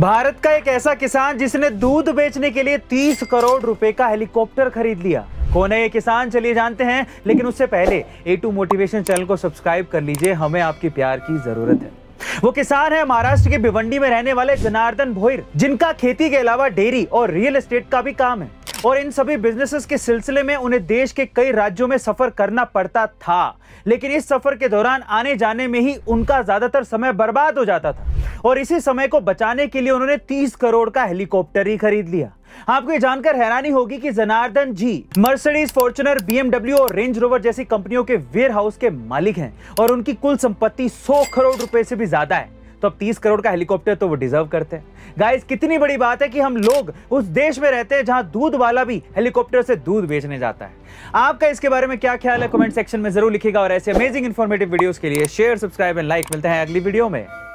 भारत का एक ऐसा किसान जिसने दूध बेचने के लिए 30 करोड़ रुपए का हेलीकॉप्टर खरीद लिया कौन है ये किसान चलिए जानते हैं लेकिन उससे पहले ए टू मोटिवेशन चैनल को सब्सक्राइब कर लीजिए हमें आपके प्यार की जरूरत है वो किसान है महाराष्ट्र के भिवंडी में रहने वाले जनार्दन भोईर जिनका खेती के अलावा डेयरी और रियल एस्टेट का भी काम है और इन सभी बिजनेसेस के सिलसिले में उन्हें देश के कई राज्यों में सफर करना पड़ता था लेकिन इस सफर के दौरान आने जाने में ही उनका ज्यादातर समय बर्बाद हो जाता था और इसी समय को बचाने के लिए उन्होंने 30 करोड़ का हेलीकॉप्टर ही खरीद लिया आपको ये जानकर हैरानी होगी कि Janardan ji Mercedes Fortuner BMW और रेंज रोवर जैसी कंपनियों के वेयर हाउस के मालिक हैं और उनकी कुल संपत्ति 100 करोड़ रुपए से भी ज्यादा है तो अब 30 करोड़ का हेलीकॉप्टर तो वो डिजर्व करते हैं गाइस कितनी बड़ी बात है कि हम लोग उस देश में रहते हैं जहां दूध वाला भी हेलीकॉप्टर से दूध बेचने जाता है आपका इसके बारे में क्या ख्याल है कमेंट सेक्शन में जरूर लिखेगा और ऐसे अमेजिंग इन्फॉर्मेटिव वीडियोस के लिए शेयर सब्सक्राइब एंड लाइक मिलते हैं अगली वीडियो में